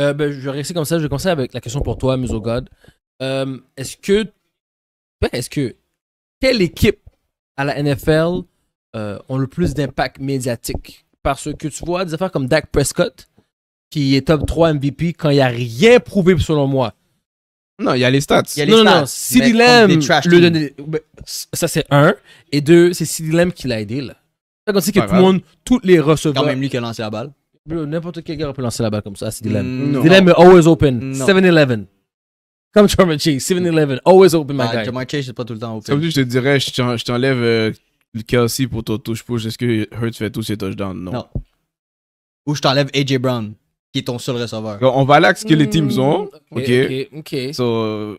Euh, ben, je vais comme ça. Je vais commencer avec la question pour toi, Musogod. Euh, est-ce que. est-ce que. Quelle équipe à la NFL a euh, ont le plus d'impact médiatique Parce que tu vois des affaires comme Dak Prescott, qui est top 3 MVP quand il n'y a rien prouvé, selon moi. Non, il y a les stats. non, non, CD Lamb, ça c'est un. Et deux, c'est CD Lamb qui l'a aidé, là. C'est comme si tout le monde, toutes les receveurs. même lui qui a lancé la balle. N'importe quel gars peut lancer la balle comme ça. C'est dilemme. Dilemme est always open. 7-Eleven. Comme Jamar Chase, 7-Eleven. Always open, my bah, guy. Jamar Chase, c'est pas tout le temps open. Comme je te dirais, je t'enlève euh, Kelsey pour ton touch push Est-ce que hurt fait tous ses touchdowns? Non. Ou je t'enlève AJ Brown, qui est ton seul receveur. on va là ce que les teams ont. Mm. OK. OK. So,